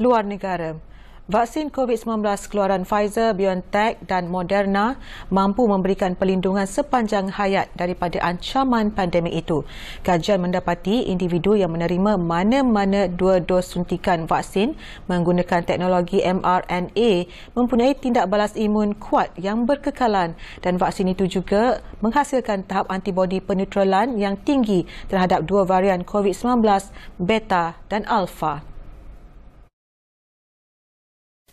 luar negara. Vaksin COVID-19 keluaran Pfizer, BioNTech dan Moderna mampu memberikan pelindungan sepanjang hayat daripada ancaman pandemik itu. Kajian mendapati individu yang menerima mana-mana dua dos suntikan vaksin menggunakan teknologi mRNA mempunyai tindak balas imun kuat yang berkekalan dan vaksin itu juga menghasilkan tahap antibodi peneutralan yang tinggi terhadap dua varian COVID-19, Beta dan Alpha.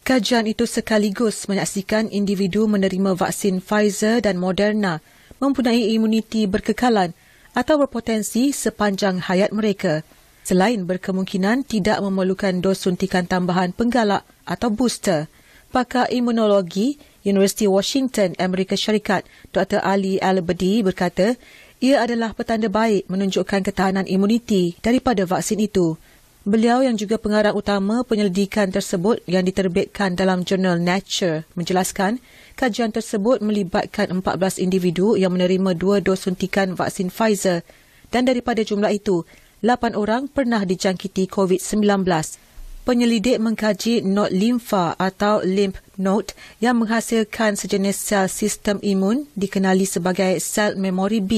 Kajian itu sekaligus menyaksikan individu menerima vaksin Pfizer dan Moderna mempunyai imuniti berkekalan atau berpotensi sepanjang hayat mereka selain berkemungkinan tidak memerlukan dos suntikan tambahan penggalak atau booster. Pakar Imunologi University Washington Amerika Syarikat Dr. Ali Al-Badi berkata ia adalah petanda baik menunjukkan ketahanan imuniti daripada vaksin itu. Beliau yang juga pengarah utama penyelidikan tersebut yang diterbitkan dalam jurnal Nature menjelaskan kajian tersebut melibatkan 14 individu yang menerima dua dos suntikan vaksin Pfizer dan daripada jumlah itu, 8 orang pernah dijangkiti COVID-19. Penyelidik mengkaji not limfa atau lymph node yang menghasilkan sejenis sel sistem imun dikenali sebagai sel memori B.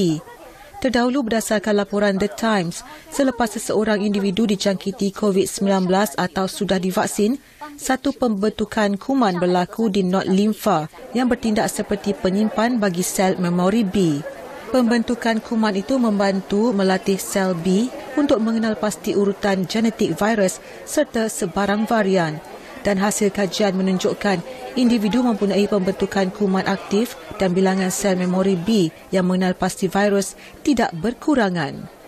Terdahulu berdasarkan laporan The Times, selepas seseorang individu dijangkiti COVID-19 atau sudah divaksin, satu pembentukan kuman berlaku di not limfa yang bertindak seperti penyimpan bagi sel memori B. Pembentukan kuman itu membantu melatih sel B untuk mengenal pasti urutan genetik virus serta sebarang varian dan hasil kajian menunjukkan individu mempunyai pembentukan kuman aktif dan bilangan sel memori B yang mengenal pasti virus tidak berkurangan.